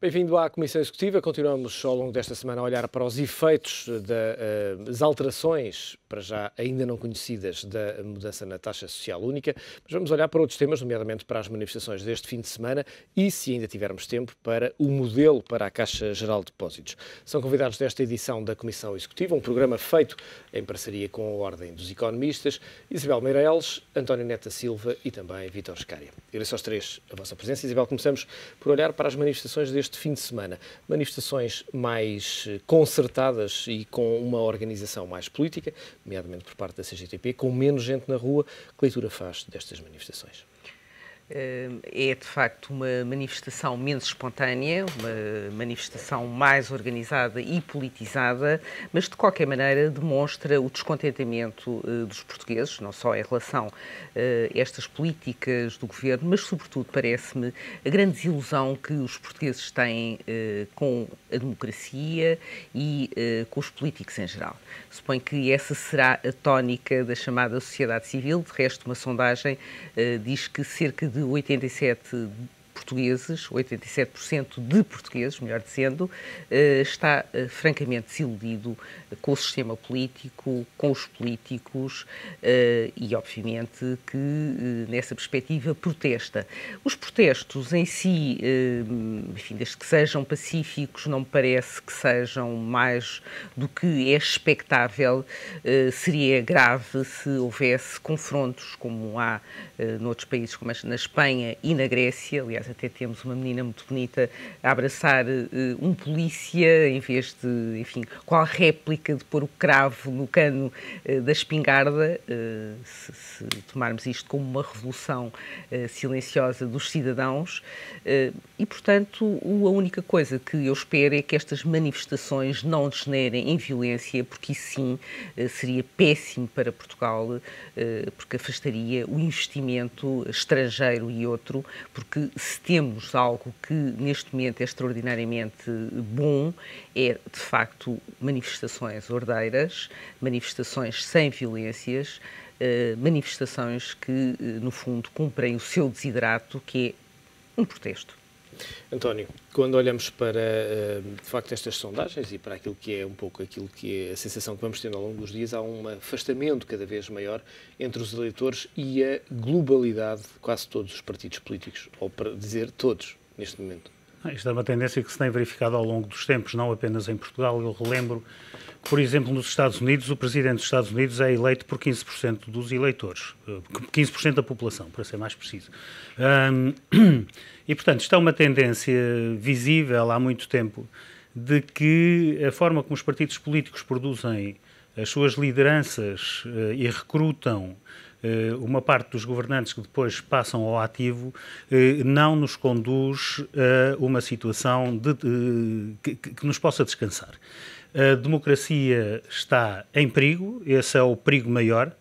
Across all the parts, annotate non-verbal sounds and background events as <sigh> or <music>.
Bem-vindo à Comissão Executiva. Continuamos ao longo desta semana a olhar para os efeitos das eh, alterações, para já ainda não conhecidas, da mudança na taxa social única, mas vamos olhar para outros temas, nomeadamente para as manifestações deste fim de semana e, se ainda tivermos tempo, para o modelo para a Caixa Geral de Depósitos. São convidados desta edição da Comissão Executiva, um programa feito em parceria com a Ordem dos Economistas, Isabel Meireles, António Neta Silva e também Vítor Escária. Agradeço aos três a vossa presença. Isabel, começamos por olhar para as manifestações deste este fim de semana manifestações mais eh, concertadas e com uma organização mais política, nomeadamente por parte da CGTP, com menos gente na rua. Que leitura faz destas manifestações? é de facto uma manifestação menos espontânea, uma manifestação mais organizada e politizada, mas de qualquer maneira demonstra o descontentamento eh, dos portugueses, não só em relação eh, a estas políticas do governo, mas sobretudo parece-me a grande desilusão que os portugueses têm eh, com a democracia e com os políticos em geral. Suponho que essa será a tónica da chamada sociedade civil, de resto, uma sondagem diz que cerca de de 87 portugueses, 87% de portugueses, melhor dizendo, eh, está eh, francamente desiludido eh, com o sistema político, com os políticos e, obviamente, que nessa perspectiva protesta. Os protestos em si, enfim, desde que sejam pacíficos, não me parece que sejam mais do que é expectável. Seria grave se houvesse confrontos como há noutros países, como na Espanha e na Grécia, aliás, até temos uma menina muito bonita a abraçar eh, um polícia, em vez de, enfim, qual a réplica de pôr o cravo no cano eh, da espingarda, eh, se, se tomarmos isto como uma revolução silenciosa dos cidadãos. E, portanto, a única coisa que eu espero é que estas manifestações não degenerem em violência, porque isso sim seria péssimo para Portugal, porque afastaria o investimento estrangeiro e outro, porque se temos algo que neste momento é extraordinariamente bom, é de facto manifestações ordeiras, manifestações sem violências, eh, manifestações que eh, no fundo cumprem o seu desiderato, que é um protesto. António, quando olhamos para, eh, de facto, estas sondagens e para aquilo que é um pouco aquilo que é a sensação que vamos tendo ao longo dos dias, há um afastamento cada vez maior entre os eleitores e a globalidade de quase todos os partidos políticos, ou para dizer todos, neste momento. Ah, isto é uma tendência que se tem verificado ao longo dos tempos, não apenas em Portugal. Eu relembro, por exemplo, nos Estados Unidos, o presidente dos Estados Unidos é eleito por 15% dos eleitores, 15% eh, da população, para ser mais preciso. e, portanto, isto é uma tendência visível há muito tempo de que a forma como os partidos políticos produzem as suas lideranças eh, e recrutam eh, uma parte dos governantes que depois passam ao ativo eh, não nos conduz a uma situação de, que, que nos possa descansar. A democracia está em perigo, esse é o perigo maior.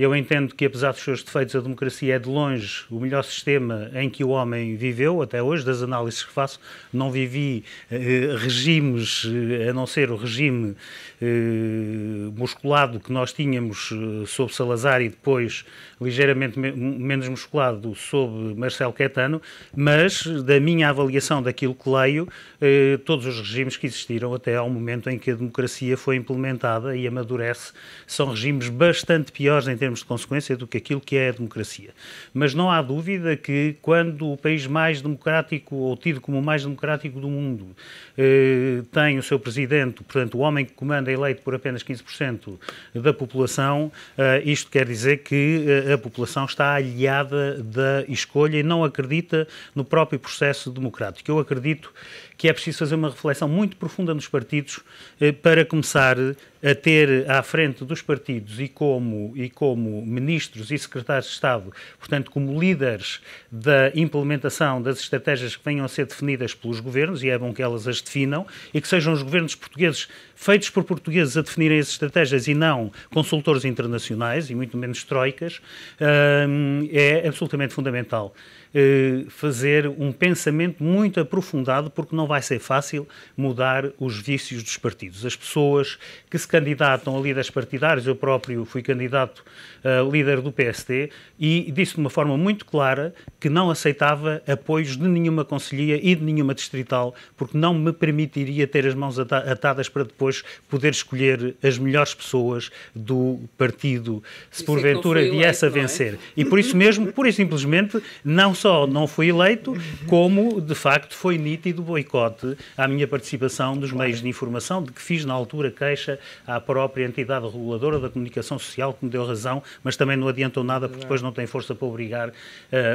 Eu entendo que, apesar dos seus defeitos, a democracia é de longe o melhor sistema em que o homem viveu até hoje, das análises que faço. Não vivi eh, regimes, eh, a não ser o regime eh, musculado que nós tínhamos eh, sob Salazar e depois ligeiramente me menos musculado sob Marcelo Caetano, mas da minha avaliação daquilo que leio, eh, todos os regimes que existiram até ao momento em que a democracia foi implementada e amadurece são regimes bastante piores em termos de consequência do que aquilo que é a democracia. Mas não há dúvida que quando o país mais democrático ou tido como o mais democrático do mundo eh, tem o seu presidente, portanto, o homem que comanda eleito por apenas 15% da população, eh, isto quer dizer que eh, a população está aliada da escolha e não acredita no próprio processo democrático. Eu acredito que é preciso fazer uma reflexão muito profunda nos partidos eh, para começar eh, a ter à frente dos partidos e como, e como ministros e secretários de Estado, portanto, como líderes da implementação das estratégias que venham a ser definidas pelos governos, e é bom que elas as definam, e que sejam os governos portugueses, feitos por portugueses, a definirem as estratégias e não consultores internacionais e muito menos troicas, eh, é absolutamente fundamental. Eh, fazer um pensamento muito aprofundado, porque não vai ser fácil mudar os vícios dos partidos. As pessoas que se candidatam a líderes partidários, eu próprio fui candidato a líder do PSD e disse de uma forma muito clara que não aceitava apoios de nenhuma conselhia e de nenhuma distrital, porque não me permitiria ter as mãos atadas para depois poder escolher as melhores pessoas do partido, se isso é porventura viesse a é? vencer. É? E por isso mesmo, pura e simplesmente, não só não fui eleito, como de facto foi nítido o boicote à minha participação dos meios de informação, de que fiz na altura queixa à própria entidade reguladora da comunicação social, que me deu razão, mas também não adiantou nada, porque depois não tem força para obrigar uh,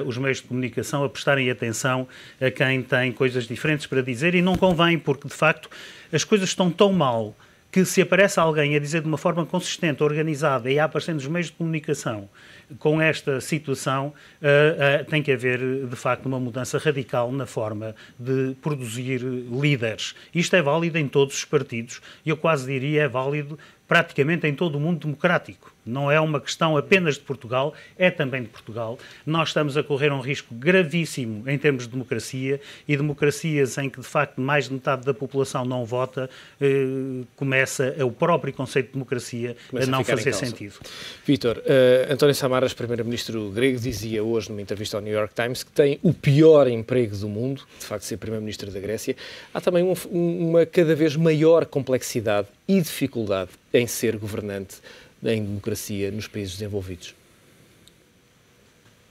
os meios de comunicação a prestarem atenção a quem tem coisas diferentes para dizer, e não convém, porque de facto as coisas estão tão mal que se aparece alguém a dizer de uma forma consistente, organizada e a aparecer nos meios de comunicação com esta situação uh, uh, tem que haver, de facto, uma mudança radical na forma de produzir líderes. Isto é válido em todos os partidos, e eu quase diria é válido praticamente em todo o mundo democrático. Não é uma questão apenas de Portugal, é também de Portugal. Nós estamos a correr um risco gravíssimo em termos de democracia e democracias em que, de facto, mais de metade da população não vota, eh, começa é o próprio conceito de democracia eh, começa a não a fazer sentido. Vítor, uh, António Samaras, primeiro-ministro grego, dizia hoje numa entrevista ao New York Times que tem o pior emprego do mundo, de facto, ser primeiro-ministro da Grécia. Há também um, uma cada vez maior complexidade e dificuldade em ser governante em democracia nos países desenvolvidos?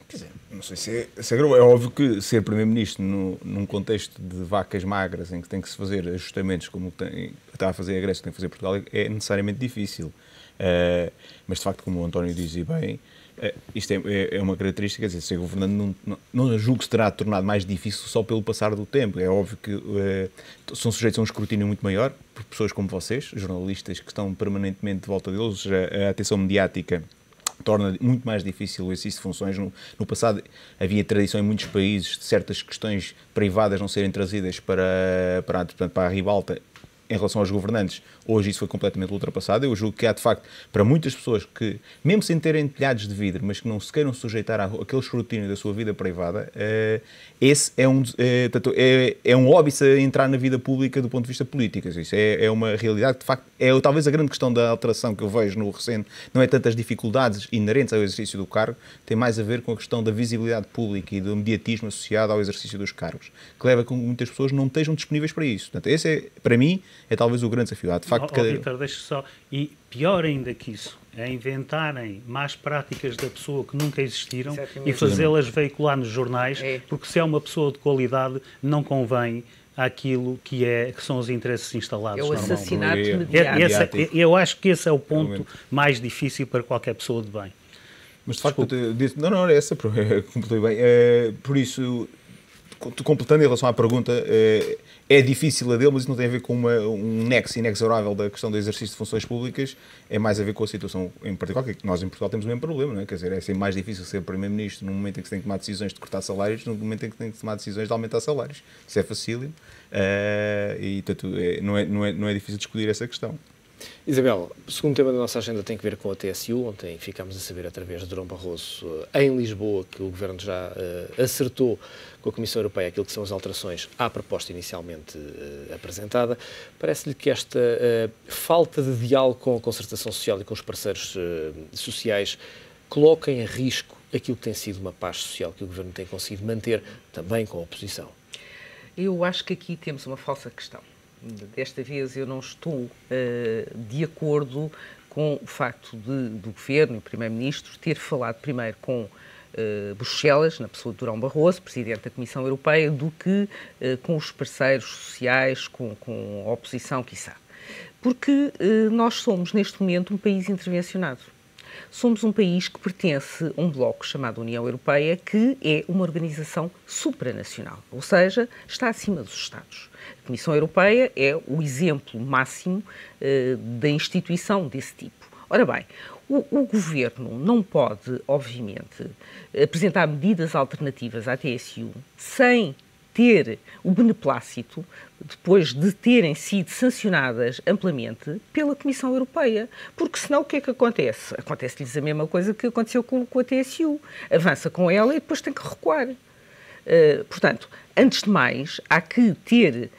Quer dizer, não sei se é, se é, é óbvio que ser Primeiro-Ministro num contexto de vacas magras em que tem que se fazer ajustamentos como tem, está a fazer a Grécia, tem que fazer Portugal, é necessariamente difícil. Uh, mas de facto, como o António dizia bem, é, isto é, é, é, uma característica, quer dizer, ser governante não, não, não julgo que se terá tornado mais difícil só pelo passar do tempo. É óbvio que é, são sujeitos a um escrutínio muito maior por pessoas como vocês, jornalistas que estão permanentemente de volta deles, a, a atenção mediática torna muito mais difícil o exercício de funções. No, no, passado havia tradição em muitos países de certas questões privadas não serem trazidas para, para, portanto, para a ribalta em relação aos governantes, hoje isso foi completamente ultrapassado. Eu julgo que há, de facto, para muitas pessoas que, mesmo sem terem telhados de vidro, mas que não se queiram sujeitar àquele escrutínio da sua vida privada, eh, esse é um, eh, é, é um óbvio a entrar na vida pública do ponto de vista político. Isso é, é uma realidade que, de facto, é talvez a grande questão da alteração que eu vejo no recente. Não é tantas dificuldades inerentes ao exercício do cargo, tem mais a ver com a questão da visibilidade pública e do mediatismo associado ao exercício dos cargos, que leva a que muitas pessoas não estejam disponíveis para isso. Portanto, esse é, para mim, é talvez o grande desafio. Há de facto oh, que... Victor, deixa só. E pior ainda que isso, é inventarem más práticas da pessoa que nunca existiram Exatamente. e fazê-las veicular nos jornais, é. porque se é uma pessoa de qualidade, não convém àquilo que, é, que são os interesses instalados. É o assassinato é, é mediático. É, eu acho que esse é o ponto Realmente. mais difícil para qualquer pessoa de bem. Mas de facto, Desculpa. não, não, essa, <laughs> completei bem. É, por isso, completando em relação à pergunta, eh, é difícil a dele, mas isso não tem a ver com uma, um nexo inexorável da questão do exercício de funções públicas, é mais a ver com a situação em particular, que é nós em Portugal temos o mesmo problema, não é? Quer dizer, é sempre mais difícil ser Primeiro-Ministro no momento em que se tem que tomar decisões de cortar salários, no momento em que se tem que tomar decisões de aumentar salários. Isso é facílimo uh, e, portanto, é, não, é, não, é, não é difícil discutir essa questão. Isabel, o segundo tema da nossa agenda tem que ver com a TSU. Ontem ficámos a saber, através de Durão Barroso, eh, em Lisboa, que o Governo já uh, acertou com a Comissão Europeia aquilo que são as alterações à proposta inicialmente uh, apresentada. Parece-lhe que esta uh, falta de diálogo com a concertação social e com os parceiros sociais coloca em risco aquilo que tem sido uma paz social que o Governo tem conseguido manter, também com a oposição? Eu acho que aqui temos uma falsa questão desta vez eu não estou uh, de acordo com o facto de, do Governo e o Primeiro-Ministro ter falado primeiro com uh, Bruxelas, na pessoa de Durão Barroso, Presidente da Comissão Europeia, do que uh, com os parceiros sociais, com, com a oposição, quiçá. Porque nós somos, neste momento, um país intervencionado somos um país que pertence a um bloco chamado União Europeia, que é uma organização supranacional, ou seja, está acima dos Estados. A Comissão Europeia é o exemplo máximo eh, da instituição desse tipo. Ora bem, o, o, governo não pode, obviamente, apresentar medidas alternativas à TSU sem ter o beneplácito depois de terem sido sancionadas amplamente pela Comissão Europeia. Porque senão o que é que acontece? Acontece-lhes a mesma coisa que aconteceu com, com a TSU. Avança com ela e depois tem que recuar. Uh, portanto, antes de mais, há que ter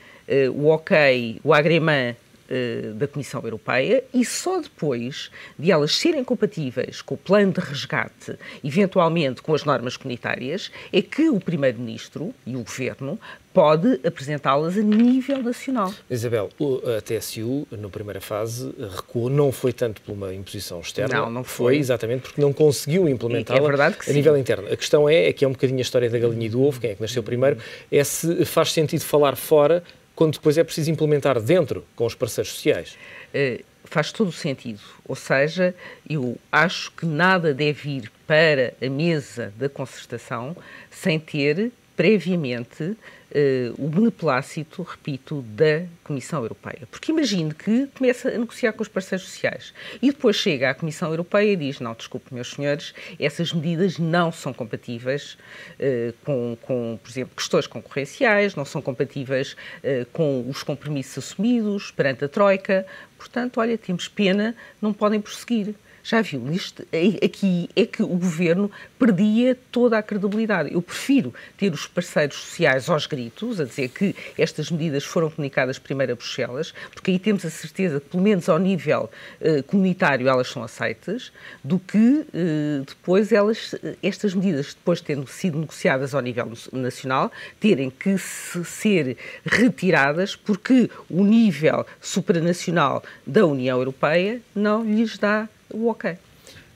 uh, o ok, o agrimã eh, da Comissão Europeia e só depois de elas serem compatíveis com o plano de resgate, eventualmente com as normas comunitárias, é que o Primeiro-Ministro e o Governo pode apresentá-las a nível nacional. Isabel, a TSU, na primeira fase, recuou, não foi tanto por uma imposição externa, não, não foi. foi exatamente porque não conseguiu implementá-la é a nível interno. A questão é, é que é um bocadinho a história da galinha e do ovo, quem é que nasceu primeiro, é se faz sentido falar fora quando depois é preciso implementar dentro, com os parceiros sociais? Uh, faz todo o sentido. Ou seja, eu acho que nada deve ir para a mesa da concertação sem ter previamente eh, o beneplácito, repito, da Comissão Europeia. Porque imagine que começa a negociar com os parceiros sociais e depois chega à Comissão Europeia e diz: não, desculpe, meus senhores, essas medidas não são compatíveis eh, com, com, por exemplo, questões concorrenciais, não são compatíveis eh, com os compromissos assumidos perante a Troika. Portanto, olha, temos pena, não podem prosseguir já viu, isto, é, aqui é que o governo perdia toda a credibilidade. Eu prefiro ter os parceiros sociais aos gritos, a dizer que estas medidas foram comunicadas primeiro a Bruxelas, porque aí temos a certeza que, pelo menos ao nível eh, comunitário, elas são aceitas, do que eh, depois elas, eh, estas medidas, depois tendo sido negociadas ao nível nacional, terem que se, ser retiradas porque o nível supranacional da União Europeia não lhes dá o OK.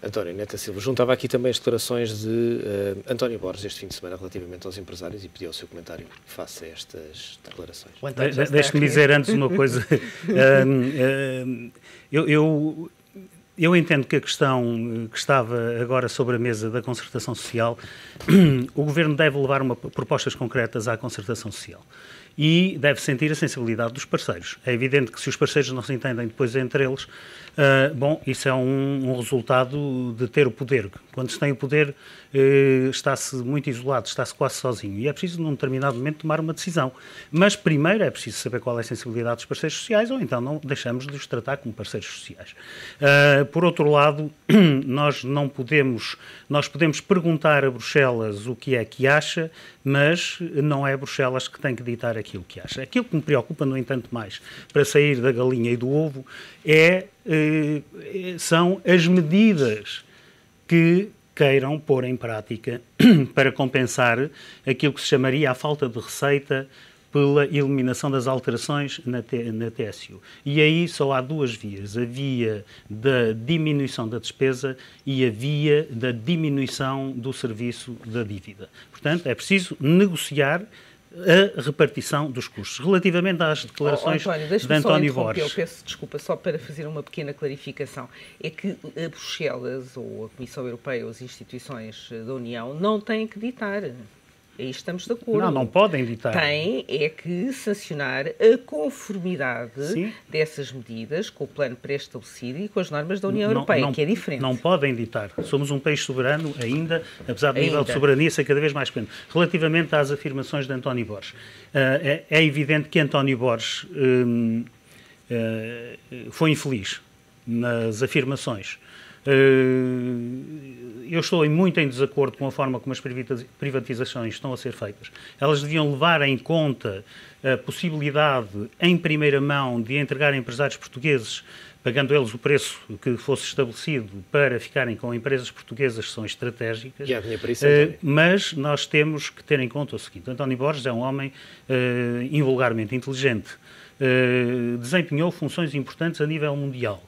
António Neta Silva, juntava aqui também as declarações de uh, António Borges este fim de semana relativamente aos empresários e pediu o seu comentário face a estas declarações. Deixe-me dizer antes uma coisa. um, <laughs> um, eu, eu, eu, entendo que a questão que estava agora sobre a mesa da concertação social, <clears throat> o Governo deve levar uma, propostas concretas à concertação social e deve sentir a sensibilidade dos parceiros. É evidente que se os parceiros não se entendem depois entre eles, uh, bom, isso é um, um, resultado de ter o poder. Quando se tem o poder, uh, está-se muito isolado, está-se quase sozinho. E é preciso, num determinado momento, tomar uma decisão. Mas primeiro é preciso saber qual é a sensibilidade dos parceiros sociais, ou então não deixamos de os tratar como parceiros sociais. Uh, por outro lado, <clears throat> nós não podemos, nós podemos perguntar a Bruxelas o que é que acha, mas não é Bruxelas que tem que ditar aqui aquilo que acha. Aquilo que me preocupa, no entanto, mais para sair da galinha e do ovo é, eh, eh são as medidas que queiram pôr em prática <clears throat> para compensar aquilo que se chamaria a falta de receita pela eliminação das alterações na, na TSU. E aí só há duas vias: a via da diminuição da despesa e a via da diminuição do serviço da dívida. Portanto, é preciso negociar a repartição dos custos. Relativamente às declarações oh, António, de António Borges. Eu peço desculpa só para fazer uma pequena clarificação. É que a eh, Bruxelas, ou a Comissão Europeia, ou as instituições eh, da União, não têm que ditar aí estamos de acordo. Não, não podem ditar. Tem é que sancionar a conformidade Sim. dessas medidas com o plano pré-estabelecido e com as normas da União não, Europeia, não, que é diferente. Não podem ditar. Somos um país soberano ainda, apesar do ainda. nível de soberania ser cada vez mais pequeno. Relativamente às afirmações de António Borges, eh, é, é, evidente que António Borges hum, eh, foi infeliz nas afirmações. Eh, eu estou muito em desacordo com a forma como as privatizações estão a ser feitas. Elas deviam levar em conta a possibilidade, em primeira mão, de entregar empresários portugueses, pagando eles o preço que fosse estabelecido para ficarem com empresas portuguesas que são estratégicas. E a uh, mas nós temos que ter em conta o seguinte: António Borges é um homem uh, invulgarmente inteligente. Uh, desempenhou funções importantes a nível mundial.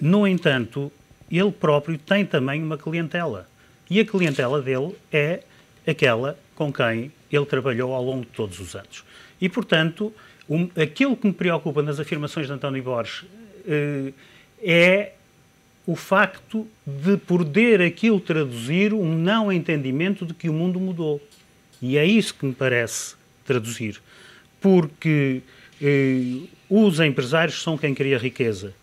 No entanto, ele próprio tem também uma clientela. E a clientela dele é aquela com quem ele trabalhou ao longo de todos os anos. E, portanto, um, aquilo que me preocupa nas afirmações de António Borges uh, é o facto de poder aquilo traduzir um não entendimento de que o mundo mudou. E é isso que me parece traduzir. Porque eh, os empresários são quem cria riqueza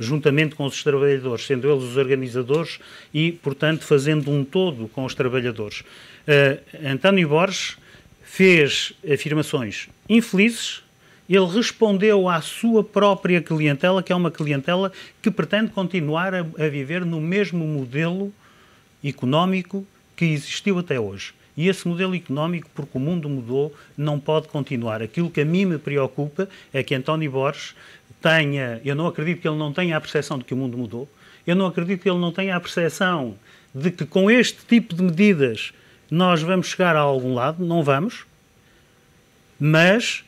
juntamente com os trabalhadores, sendo eles os organizadores e, portanto, fazendo um todo com os trabalhadores. Uh, António Borges fez afirmações infelizes, ele respondeu à sua própria clientela, que é uma clientela que pretende continuar a, a viver no mesmo modelo económico que existiu até hoje. E esse modelo económico, porque o mundo mudou, não pode continuar. Aquilo que a mim me preocupa é que António Borges tenha, eu não acredito que ele não tenha a percepção de que o mundo mudou, eu não acredito que ele não tenha a percepção de que com este tipo de medidas nós vamos chegar a algum lado, não vamos, mas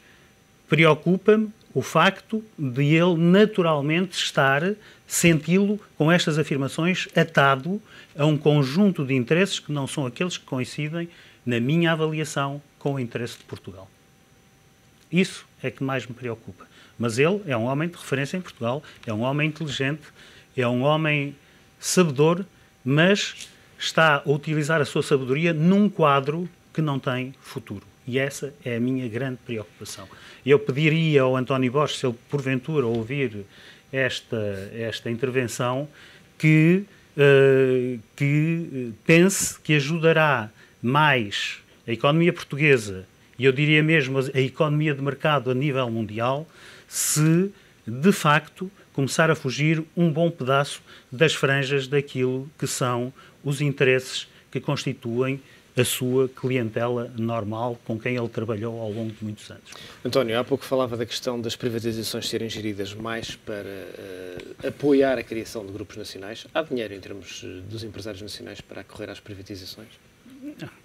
preocupa-me o facto de ele naturalmente estar, senti-lo com estas afirmações atado a um conjunto de interesses que não são aqueles que coincidem, na minha avaliação, com o interesse de Portugal. Isso é que mais me preocupa. Mas ele é um homem de referência em Portugal, é um homem inteligente, é um homem sabedor, mas está a utilizar a sua sabedoria num quadro que não tem futuro. E essa é a minha grande preocupação. Eu pediria ao António Bosch, se ele porventura ouvir esta, esta intervenção, que, uh, que pense que ajudará mais a economia portuguesa e eu diria mesmo a economia de mercado a nível mundial, se de facto começar a fugir um bom pedaço das franjas daquilo que são os interesses que constituem a sua clientela normal com quem ele trabalhou ao longo de muitos anos. António, há pouco falava da questão das privatizações serem geridas mais para uh, apoiar a criação de grupos nacionais. Há dinheiro em termos eh, dos empresários nacionais para correr às privatizações?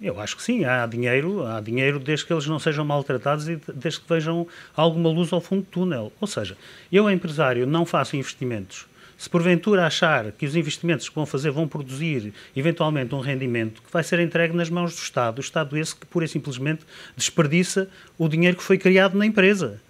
Eu acho que sim, há dinheiro, há dinheiro desde que eles não sejam maltratados e desde que vejam alguma luz ao fundo do túnel. Ou seja, eu, empresário, não faço investimentos. Se porventura achar que os investimentos que vão fazer vão produzir eventualmente um rendimento que vai ser entregue nas mãos do Estado, o Estado esse que pura e simplesmente desperdiça o dinheiro que foi criado na empresa.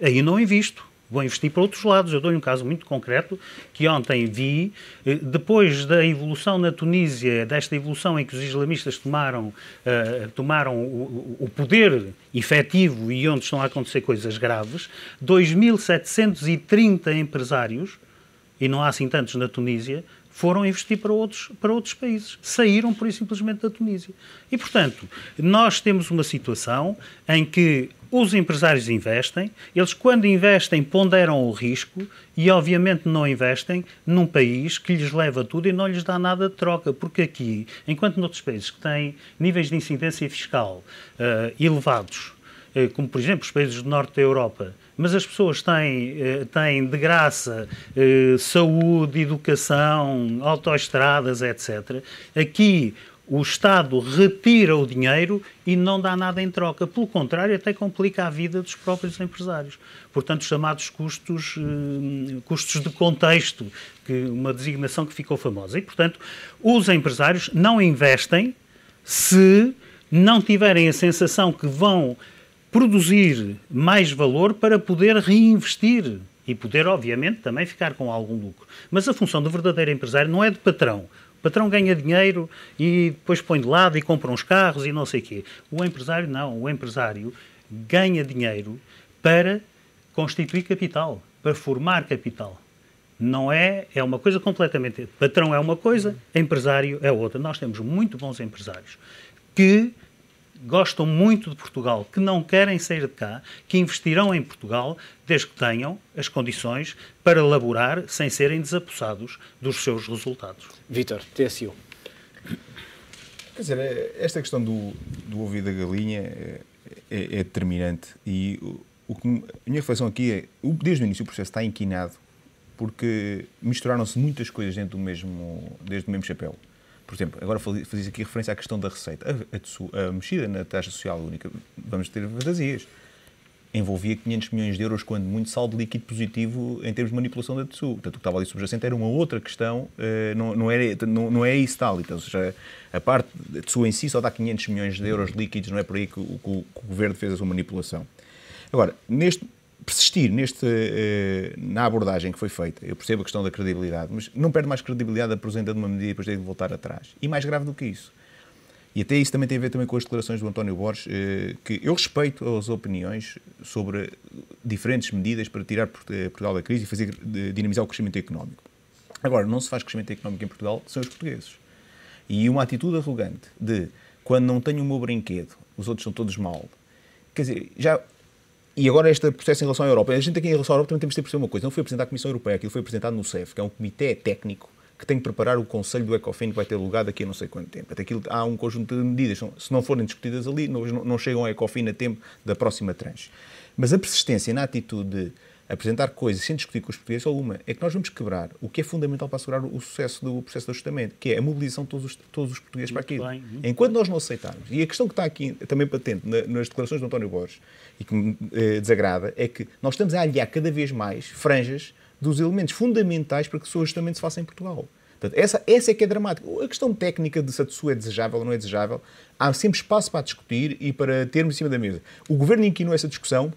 Aí não invisto. Vou investir para outros lados. Eu dou-lhe um caso muito concreto que ontem vi. Eh, depois da evolução na Tunísia, desta evolução em que os islamistas tomaram, uh, tomaram o, o, poder efetivo e onde estão a acontecer coisas graves, 2.730 empresários, e não há assim tantos na Tunísia, foram investir para outros, para outros países. Saíram, por e simplesmente da Tunísia. E, portanto, nós temos uma situação em que os empresários investem, eles, quando investem, ponderam o risco e, obviamente, não investem num país que lhes leva tudo e não lhes dá nada de troca, porque aqui, enquanto noutros países que têm níveis de incidência fiscal uh, elevados, uh, como, por exemplo, os países do norte da Europa, mas as pessoas têm, eh, têm de graça eh, saúde, educação, autoestradas, etc. Aqui o Estado retira o dinheiro e não dá nada em troca. Pelo contrário, até complica a vida dos próprios empresários. Portanto, chamados custos, eh, custos de contexto, que uma designação que ficou famosa. E, portanto, os empresários não investem se não tiverem a sensação que vão produzir mais valor para poder reinvestir e poder, obviamente, também ficar com algum lucro. Mas a função do verdadeiro empresário não é de patrão. O patrão ganha dinheiro e depois põe de lado e compra uns carros e não sei o quê. O empresário não. O empresário ganha dinheiro para constituir capital, para formar capital. Não é, é uma coisa completamente. Patrão é uma coisa, empresário é outra. Nós temos muito bons empresários que gostam muito de Portugal, que não querem sair de cá, que investirão em Portugal, desde que tenham as condições para laborar sem serem desapossados dos seus resultados. Vítor, TSU. Quer dizer, é, esta questão do, do da galinha é, é, é determinante e o, o que, a minha reflexão aqui é, desde o início o processo está inquinado porque misturaram-se muitas coisas dentro do mesmo, desde o mesmo chapéu por exemplo, agora fazes aqui referência à questão da receita. A, a, a mexida na taxa social única, vamos ter fantasias, envolvia 500 milhões de euros, quando muito saldo líquido positivo em termos de manipulação da TSU. Portanto, o que estava ali subjacente era uma outra questão, eh, não, não, era, não, não é isso tal. Então, ou seja, a parte da TSU em si só dá 500 milhões de euros líquidos, não é por aí que o, que o governo fez a sua manipulação. Agora, neste, persistir neste, eh, na abordagem que foi feita, eu percebo a questão da credibilidade, mas não perde mais credibilidade apresentando uma medida e depois tem de voltar atrás. E mais grave do que isso. E até isso também tem a ver também com as declarações do António Borges, eh, que eu respeito as opiniões sobre diferentes medidas para tirar eh, Portugal da crise e fazer dinamizar o crescimento económico. Agora, não se faz crescimento económico em Portugal são os portugueses. E uma atitude arrogante de quando não tenho o meu brinquedo, os outros são todos mal. Quer dizer, já e agora este processo em relação à Europa. A gente aqui em relação à Europa também temos de perceber uma coisa. Não foi apresentado à Comissão Europeia, aquilo foi apresentado no CEF, que é um comitê técnico que tem que preparar o Conselho do Ecofin que vai ter lugar daqui a não sei quanto tempo. Até aquilo, há um conjunto de medidas. Se não forem discutidas ali, não, não chegam ao Ecofin a tempo da próxima tranche. Mas a persistência na atitude de apresentar coisas sem discutir com os portugueses, só uma, é que nós vamos quebrar o que é fundamental para assegurar o sucesso do processo de ajustamento, que é a mobilização de todos os, todos os portugueses muito para aquilo. Bem, Enquanto bem. nós não aceitarmos, e a questão que está aqui também patente nas declarações do António Borges, e que me eh, desagrada, é que nós estamos a aliar cada vez mais franjas dos elementos fundamentais para que o seu ajustamento se faça em Portugal. Portanto, essa, essa é que é dramática. A questão técnica de se a TSU é desejável ou não é desejável, há sempre espaço para discutir e para termos em cima da mesa. O governo inquinou essa discussão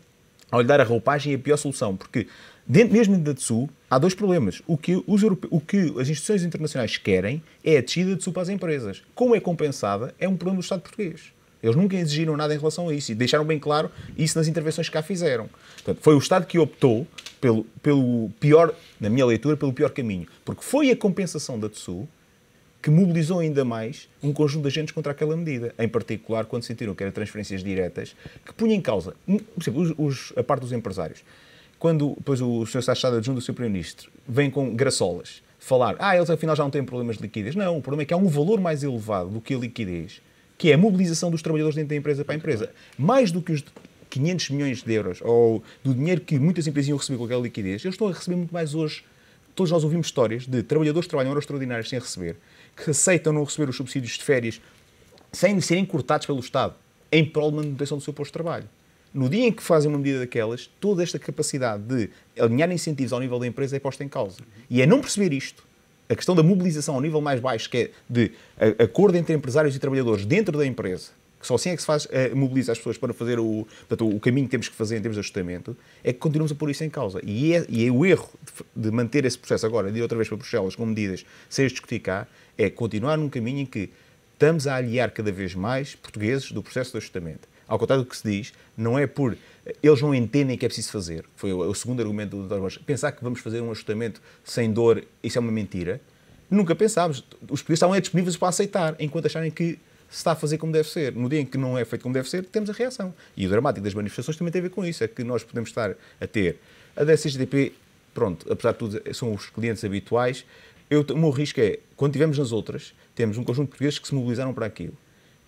ao lhe dar a roupagem é a pior solução, porque dentro mesmo da TSU há dois problemas. O que, os europe... o que as instituições internacionais querem é a descida de TSU para as empresas. Como é compensada, é um problema do Estado português. Eles nunca exigiram nada em relação a isso e deixaram bem claro isso nas intervenções que cá fizeram. Portanto, foi o Estado que optou pelo, pelo pior, na minha leitura, pelo pior caminho. Porque foi a compensação da TSU que mobilizou ainda mais um conjunto de agentes contra aquela medida, em particular quando sentiram que eram transferências diretas, que punha em causa, por exemplo, os, os, a parte dos empresários. Quando depois o Sr. Sachado junto do Sr. Primeiro-Ministro vem com graçolas falar, ah, eles afinal já não têm problemas de liquidez. Não, o problema é que há um valor mais elevado do que a liquidez, que é a mobilização dos trabalhadores dentro da empresa para a empresa. Mais do que os 500 milhões de euros ou do dinheiro que muitas empresas iam receber com aquela liquidez, eu estou a receber muito mais hoje todos nós ouvimos histórias de trabalhadores que trabalham horas extraordinárias sem receber, que aceitam não receber os subsídios de férias sem serem cortados pelo Estado em prol da manutenção do seu posto de trabalho. No dia em que fazem uma medida daquelas, toda esta capacidade de alinhar incentivos ao nível da empresa é posta em causa. E é não perceber isto, a questão da mobilização ao nível mais baixo, que é de acordo entre empresários e trabalhadores dentro da empresa, que só assim é que se faz, é, mobiliza as pessoas para fazer o, portanto, o caminho que temos que fazer em termos de ajustamento, é que continuamos a pôr isso em causa. E é, e é o erro de manter esse processo agora, de ir outra vez para Bruxelas com medidas sem discutir cá, é continuar num caminho em que estamos a aliar cada vez mais portugueses do processo de ajustamento. Ao contrário do que se diz, não é por eles não entendem que é preciso fazer. Foi o, o segundo argumento do Dr. Borges. Pensar que vamos fazer um ajustamento sem dor, isso é uma mentira. Nunca pensámos. Os portugueses estavam é disponíveis para aceitar, enquanto acharem que se está a fazer como deve ser. No dia em que não é feito como deve ser, temos a reação. E o dramático das manifestações também tem a ver com isso, é que nós podemos estar a ter a DSGDP, pronto, apesar de tudo, são os clientes habituais. Eu, o meu risco é, quando tivemos nas outras, temos um conjunto de portugueses que se mobilizaram para aquilo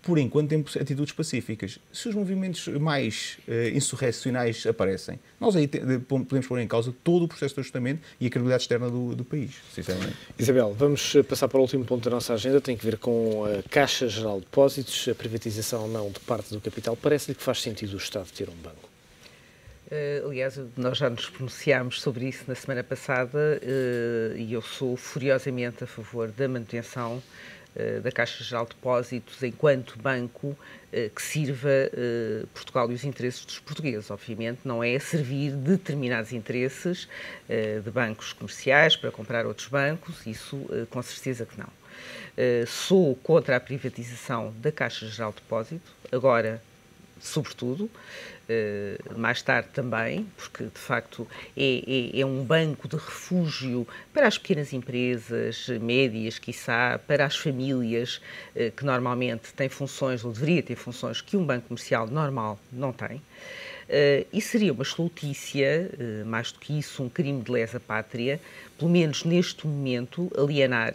por enquanto têm atitudes pacíficas. Se os movimentos mais uh, insurrecionais aparecem, nós aí podemos pôr em causa todo o processo de ajustamento e a credibilidade externa do, do país, sinceramente. Isabel, vamos eh, passar para o último ponto da nossa agenda, tem que ver com a Caixa Geral de Depósitos, a privatização ou não de parte do capital. Parece-lhe que faz sentido o Estado ter um banco? Eh, aliás, nós já nos pronunciámos sobre isso na semana passada e eu sou furiosamente a favor da manutenção eh, da Caixa Geral de Depósitos enquanto banco eh, que sirva eh, Portugal e os interesses dos portugueses, obviamente, não é servir determinados interesses de bancos comerciais para comprar outros bancos, isso com certeza que não. Sou contra a privatização da Caixa Geral de Depósito, agora sobretudo, eh, mais tarde também, porque de facto é, é, é, um banco de refúgio para as pequenas empresas, médias, quiçá, para as famílias, eh, que normalmente têm funções, ou deveria ter funções, que um banco comercial normal não tem. Eh, e seria uma estultícia, mais do que isso, um crime de lesa pátria, pelo menos neste momento, alienar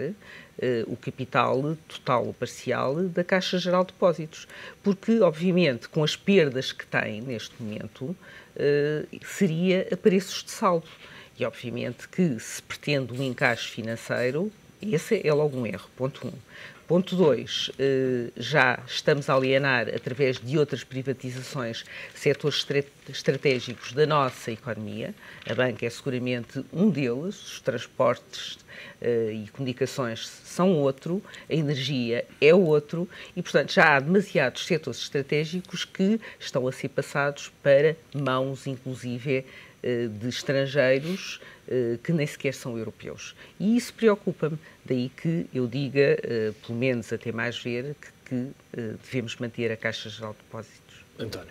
eh, o capital total ou parcial da Caixa Geral de Depósitos, porque, obviamente, com as perdas que tem neste momento, eh, seria a preços de saldo. E, obviamente, que se pretende um encaixe financeiro, esse é logo um erro, ponto um. Ponto 2, eh, já estamos a alienar, através de outras privatizações, setores estratégicos da nossa economia. A banca é seguramente um deles, os transportes eh, e comunicações são outro, a energia é outro, e, portanto, já há demasiados setores estratégicos que estão a ser passados para mãos, inclusive, eh, de estrangeiros eh, que nem sequer são europeus. E isso preocupa-me, daí que eu diga, eh, pelo menos até mais ver, que, devemos manter a Caixa Geral de Depósitos. António.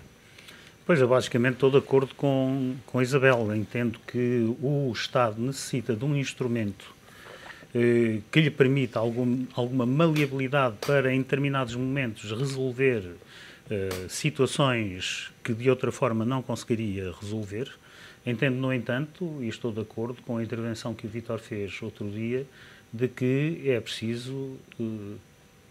Pois, eu basicamente estou de acordo com, com a Isabel. Entendo que o Estado necessita de um instrumento eh, que lhe permita algum, alguma maleabilidade para, em determinados momentos, resolver eh, situações que de outra forma não conseguiria resolver. Entendo, no entanto, e estou de acordo com a intervenção que o Vitor fez outro dia, de que é preciso uh,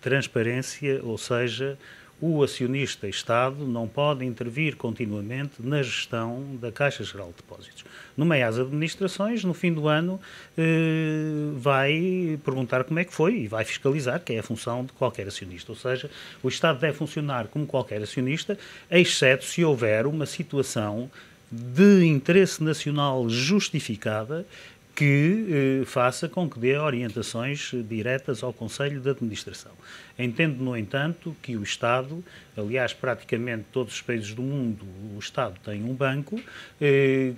transparência, ou seja, o acionista Estado não pode intervir continuamente na gestão da Caixa Geral de Depósitos. Nomeia as administrações, no fim do ano eh, vai perguntar como é que foi e vai fiscalizar, que é a função de qualquer acionista. Ou seja, o Estado deve funcionar como qualquer acionista, exceto se houver uma situação de interesse nacional justificada que eh, faça com que dê orientações diretas ao Conselho de Administração. Entendo, no entanto, que o Estado, aliás, praticamente todos os países do mundo, o Estado tem um banco, eh,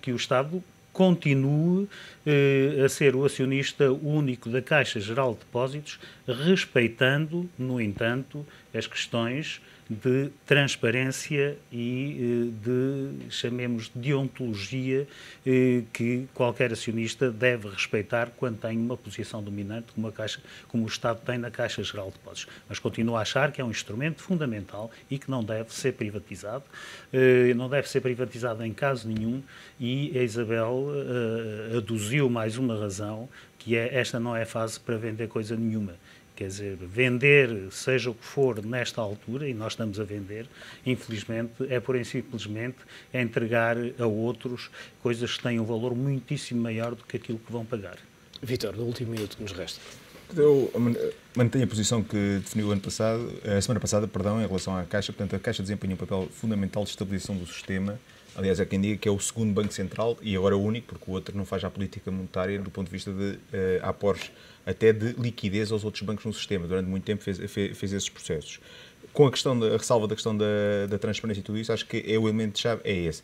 que o Estado continue eh, a ser o acionista único da Caixa Geral de Depósitos, respeitando, no entanto, as questões de transparência e eh, de, chamemos, de ontologia eh, que qualquer acionista deve respeitar quando tem uma posição dominante como, a caixa, como o Estado tem na Caixa Geral de Depósitos. Mas continuo a achar que é um instrumento fundamental e que não deve ser privatizado, não deve ser privatizado em caso nenhum e a Isabel aduziu surgiu mais uma razão, que é esta não é fase para vender coisa nenhuma. Quer dizer, vender, seja o que for, nesta altura, e nós estamos a vender, infelizmente, é por e simplesmente entregar a outros coisas que têm um valor muitíssimo maior do que aquilo que vão pagar. Vitor, no último minuto que nos resta. Eu mantenho a posição que definiu ano passado, a semana passada, perdão, em relação à Caixa. Portanto, a Caixa desempenha um papel fundamental de estabilização do sistema Aliás, é quem diga que é o segundo Banco Central e agora o único, porque o outro não faz a política monetária do ponto de vista de uh, eh, após até de liquidez aos outros bancos no sistema. Durante muito tempo fez, fez, fez esses processos. Com a questão da a ressalva da questão da, da transparência e tudo isso, acho que é o elemento chave é esse.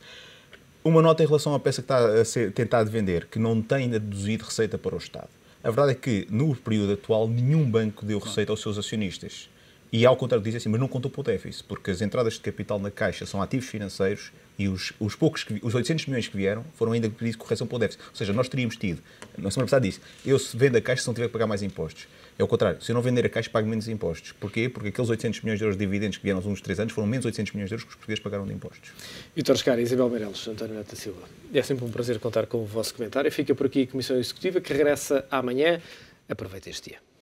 Uma nota em relação à peça que está a ser tentada vender, que não tem deduzido receita para o Estado. A verdade é que, no período atual, nenhum banco deu receita aos seus acionistas. E, ao contrário, dizem assim, mas não contou para o déficit, porque as entradas de capital na Caixa são ativos financeiros e os, os poucos, que, os 800 milhões que vieram foram ainda pedidos de correção para o déficit. Ou seja, nós teríamos tido, na semana passada disse, eu se vendo a Caixa se não tiver que pagar mais impostos. É o contrário, se eu não vender a Caixa pago menos impostos. Porquê? Porque aqueles 800 milhões de euros de dividendos que vieram nos últimos 3 anos foram menos 800 milhões de euros que os portugueses pagaram de impostos. Vitor Scar, Isabel Meirelles, António Neto da Silva. É sempre um prazer contar com o vosso comentário. Fica por aqui a Comissão Executiva que regressa amanhã. Aproveita este dia.